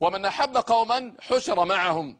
ومن أحب قوما حشر معهم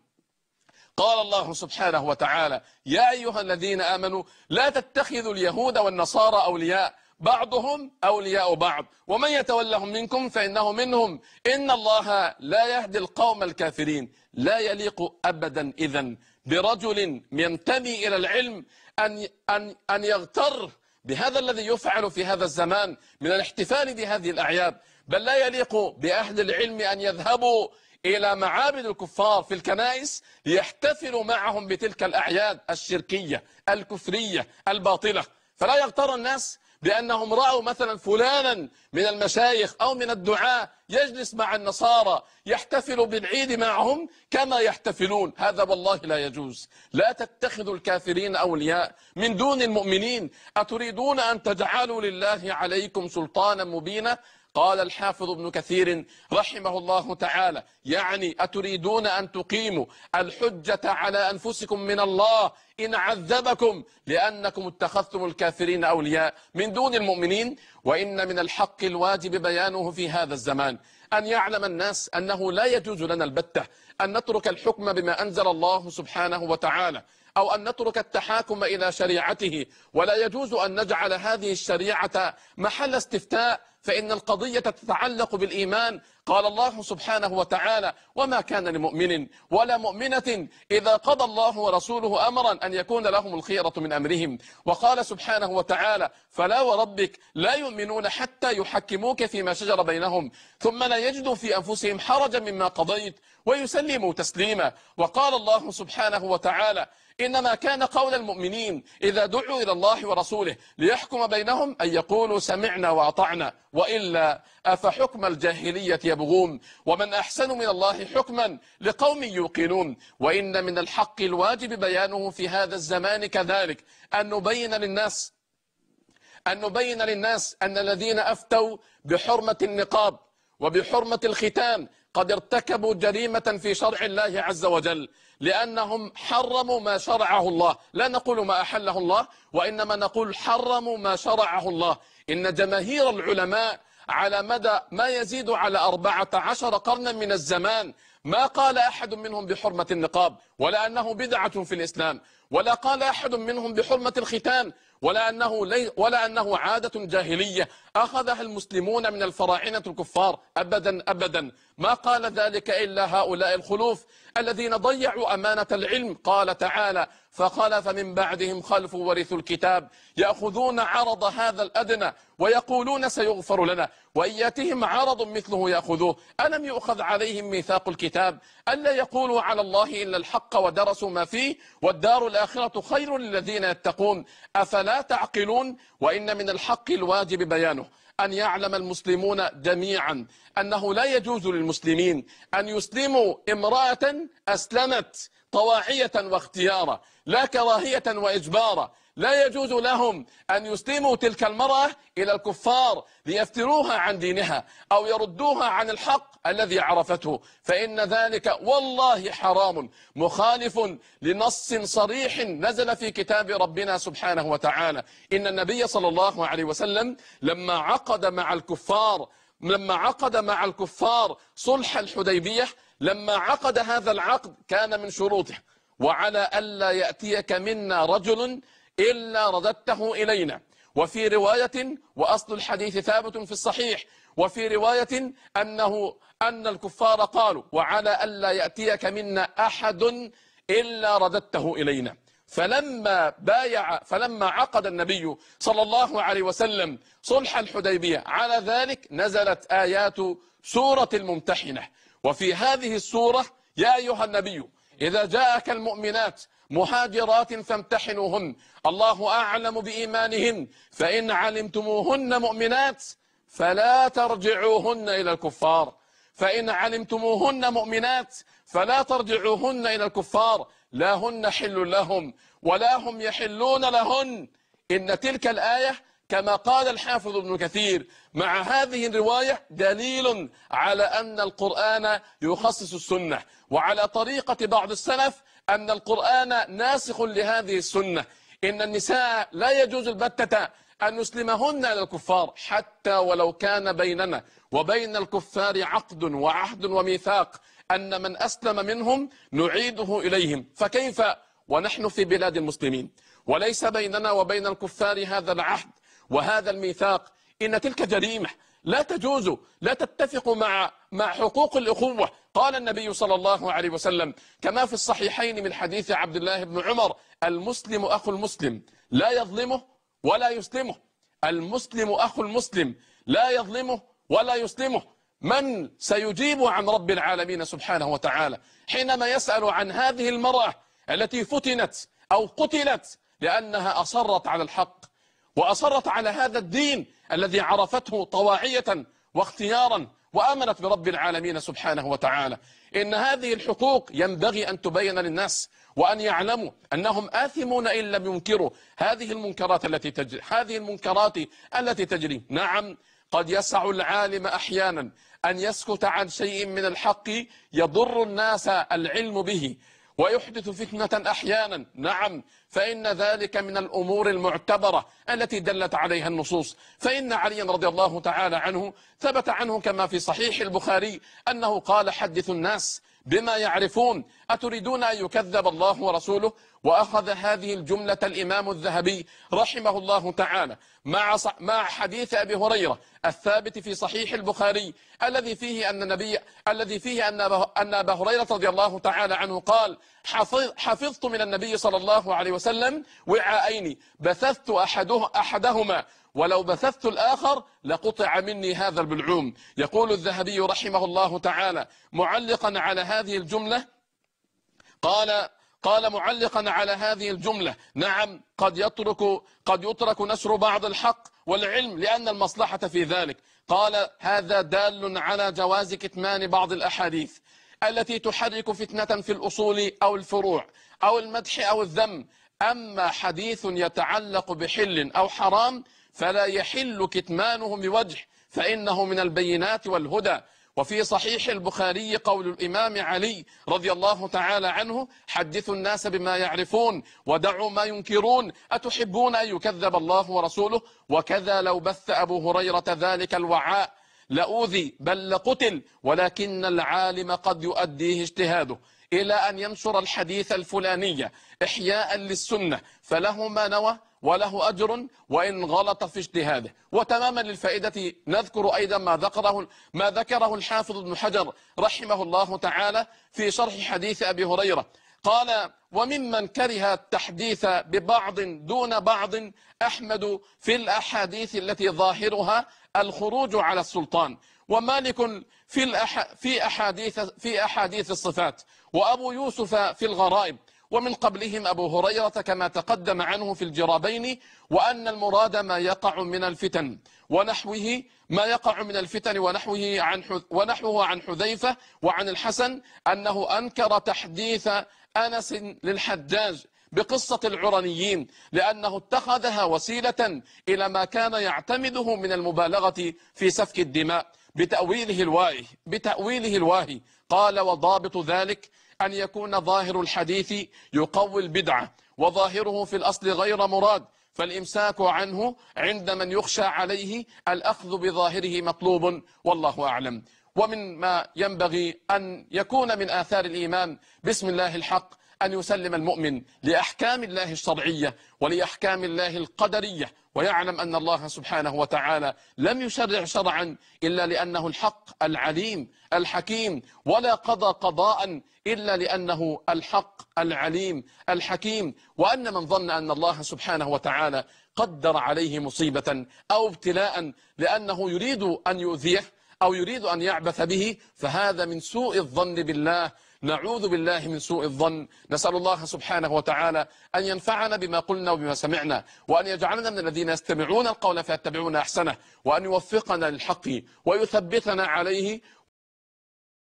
قال الله سبحانه وتعالى يا أيها الذين آمنوا لا تتخذوا اليهود والنصارى أولياء بعضهم أولياء بعض ومن يتولهم منكم فإنه منهم إن الله لا يهدي القوم الكافرين لا يليق أبدا إذا برجل ينتمي إلى العلم أن, أن, أن يغتر بهذا الذي يفعل في هذا الزمان من الاحتفال بهذه الأعياد بل لا يليق بأهل العلم أن يذهبوا إلى معابد الكفار في الكنائس ليحتفلوا معهم بتلك الأعياد الشركية الكفرية الباطلة فلا يغتر الناس بأنهم رأوا مثلا فلانا من المشايخ أو من الدعاء يجلس مع النصارى يحتفل بالعيد معهم كما يحتفلون هذا والله لا يجوز لا تتخذوا الكافرين أولياء من دون المؤمنين أتريدون أن تجعلوا لله عليكم سلطانا مبينا قال الحافظ ابن كثير رحمه الله تعالى يعني أتريدون أن تقيموا الحجة على أنفسكم من الله إن عذبكم لأنكم اتخذتم الكافرين أولياء من دون المؤمنين وإن من الحق الواجب بيانه في هذا الزمان أن يعلم الناس أنه لا يجوز لنا البتة أن نترك الحكم بما أنزل الله سبحانه وتعالى أو أن نترك التحاكم إلى شريعته ولا يجوز أن نجعل هذه الشريعة محل استفتاء فإن القضية تتعلق بالإيمان قال الله سبحانه وتعالى وما كان لمؤمن ولا مؤمنة إذا قضى الله ورسوله أمرا أن يكون لهم الخيرة من أمرهم وقال سبحانه وتعالى فلا وربك لا يؤمنون حتى يحكموك فيما شجر بينهم ثم لا يجدوا في أنفسهم حرجا مما قضيت ويسلموا تسليما وقال الله سبحانه وتعالى إنما كان قول المؤمنين إذا دعوا إلى الله ورسوله ليحكم بينهم أن يقولوا سمعنا وأطعنا وإلا أفحكم الجاهلية يبغون ومن أحسن من الله حكما لقوم يوقنون وإن من الحق الواجب بيانه في هذا الزمان كذلك أن نبين للناس أن نبين للناس أن الذين أفتوا بحرمة النقاب وبحرمة الختان قد ارتكبوا جريمة في شرع الله عز وجل لأنهم حرموا ما شرعه الله لا نقول ما أحله الله وإنما نقول حرموا ما شرعه الله إن جماهير العلماء على مدى ما يزيد على 14 قرنا من الزمان ما قال أحد منهم بحرمة النقاب ولا أنه بدعة في الإسلام ولا قال أحد منهم بحرمة الختان ولا أنه, لي ولا أنه عادة جاهلية أخذها المسلمون من الفراعنة الكفار أبدا أبدا ما قال ذلك إلا هؤلاء الخلوف الذين ضيعوا أمانة العلم قال تعالى فخلف من بعدهم خلف ورثوا الكتاب يأخذون عرض هذا الأدنى ويقولون سيغفر لنا وإن يأتهم عرض مثله يأخذوه ألم يؤخذ عليهم ميثاق الكتاب ألا يقولوا على الله إلا الحق ودرسوا ما فيه والدار الآخرة خير للذين يتقون أفلا تعقلون وإن من الحق الواجب بيانه أن يعلم المسلمون جميعا أنه لا يجوز للمسلمين أن يسلموا امرأة أسلمت طواعية واختيارا لا كراهية وإجبارا لا يجوز لهم أن يسلموا تلك المرأة إلى الكفار ليفتروها عن دينها أو يردوها عن الحق الذي عرفته فإن ذلك والله حرام مخالف لنص صريح نزل في كتاب ربنا سبحانه وتعالى إن النبي صلى الله عليه وسلم لما عقد مع الكفار لما عقد مع الكفار صلح الحديبية لما عقد هذا العقد كان من شروطه وعلى ألا يأتيك منا رجل إلا رددته إلينا وفي رواية وأصل الحديث ثابت في الصحيح وفي رواية أنه أن الكفار قالوا وعلى ألا يأتيك منا أحد إلا رددته إلينا فلما بايع فلما عقد النبي صلى الله عليه وسلم صلح الحديبية على ذلك نزلت آيات سورة الممتحنة وفي هذه السورة يا أيها النبي إذا جاءك المؤمنات مهاجرات فامتحنوهن الله أعلم بإيمانهن فإن علمتموهن مؤمنات فلا ترجعوهن إلى الكفار فإن علمتموهن مؤمنات فلا ترجعوهن إلى الكفار لا هن حل لهم ولا هم يحلون لهن إن تلك الآية كما قال الحافظ ابن كثير مع هذه الرواية دليل على أن القرآن يخصص السنة وعلى طريقة بعض السلف أن القرآن ناسخ لهذه السنة إن النساء لا يجوز البتة أن نسلمهن إلى الكفار حتى ولو كان بيننا وبين الكفار عقد وعهد وميثاق أن من أسلم منهم نعيده إليهم فكيف ونحن في بلاد المسلمين وليس بيننا وبين الكفار هذا العهد وهذا الميثاق إن تلك جريمة لا تجوز لا تتفق مع مع حقوق الأخوة قال النبي صلى الله عليه وسلم كما في الصحيحين من حديث عبد الله بن عمر المسلم أخو المسلم لا يظلمه ولا يسلمه المسلم أخو المسلم لا يظلمه ولا يسلمه من سيجيب عن رب العالمين سبحانه وتعالى حينما يسأل عن هذه المرأة التي فتنت أو قتلت لأنها أصرت على الحق وأصرت على هذا الدين الذي عرفته طواعية واختيارا وآمنت برب العالمين سبحانه وتعالى إن هذه الحقوق ينبغي أن تبين للناس وأن يعلموا أنهم آثمون إن لم ينكروا هذه المنكرات التي تجري هذه المنكرات التي تجري نعم قد يسع العالم أحيانا أن يسكت عن شيء من الحق يضر الناس العلم به ويحدث فتنة أحيانا نعم فإن ذلك من الأمور المعتبرة التي دلت عليها النصوص فإن علي رضي الله تعالى عنه ثبت عنه كما في صحيح البخاري أنه قال حدث الناس بما يعرفون أتريدون أن يكذب الله ورسوله وأخذ هذه الجملة الإمام الذهبي رحمه الله تعالى مع مع حديث أبي هريرة الثابت في صحيح البخاري الذي فيه أن النبي الذي فيه أن أن أبا هريرة رضي الله تعالى عنه قال حفظ حفظت من النبي صلى الله عليه وسلم وعاءين بثثت أحده أحدهما ولو بثثت الآخر لقطع مني هذا البلعوم يقول الذهبي رحمه الله تعالى معلقا على هذه الجملة قال قال معلقا على هذه الجملة نعم قد يترك قد يترك نشر بعض الحق والعلم لأن المصلحة في ذلك قال هذا دال على جواز كتمان بعض الأحاديث التي تحرك فتنة في الأصول أو الفروع أو المدح أو الذم أما حديث يتعلق بحل أو حرام فلا يحل كتمانه بوجه فإنه من البينات والهدى وفي صحيح البخاري قول الإمام علي رضي الله تعالى عنه حدثوا الناس بما يعرفون ودعوا ما ينكرون أتحبون أن يكذب الله ورسوله وكذا لو بث أبو هريرة ذلك الوعاء لأوذي بل لقتل ولكن العالم قد يؤديه اجتهاده إلى أن ينشر الحديث الفلانية إحياء للسنة فله ما نوى وله أجر وإن غلط في اجتهاده وتماما للفائدة نذكر أيضا ما ذكره, ما ذكره الحافظ ابن حجر رحمه الله تعالى في شرح حديث أبي هريرة قال وممن كره التحديث ببعض دون بعض أحمد في الأحاديث التي ظاهرها الخروج على السلطان ومالك في الأح... في أحاديث في أحاديث الصفات وأبو يوسف في الغرائب ومن قبلهم أبو هريرة كما تقدم عنه في الجرابين وأن المراد ما يقع من الفتن ونحوه ما يقع من الفتن ونحوه عن ونحوه عن حذيفة وعن الحسن أنه أنكر تحديث أنس للحجاج بقصة العرنيين لأنه اتخذها وسيلة إلى ما كان يعتمده من المبالغة في سفك الدماء بتأويله الواهي بتأويله الواهي قال وضابط ذلك أن يكون ظاهر الحديث يقوي البدعة وظاهره في الأصل غير مراد فالإمساك عنه عند من يخشى عليه الأخذ بظاهره مطلوب والله أعلم ومن ما ينبغي أن يكون من آثار الإيمان بسم الله الحق أن يسلم المؤمن لأحكام الله الشرعية ولأحكام الله القدرية ويعلم أن الله سبحانه وتعالى لم يشرع شرعا إلا لأنه الحق العليم الحكيم ولا قضى قضاء إلا لأنه الحق العليم الحكيم وأن من ظن أن الله سبحانه وتعالى قدر عليه مصيبة أو ابتلاء لأنه يريد أن يؤذيه أو يريد أن يعبث به فهذا من سوء الظن بالله نعوذ بالله من سوء الظن نسأل الله سبحانه وتعالى أن ينفعنا بما قلنا وبما سمعنا وأن يجعلنا من الذين يستمعون القول فيتبعون أحسنه وأن يوفقنا للحق ويثبتنا عليه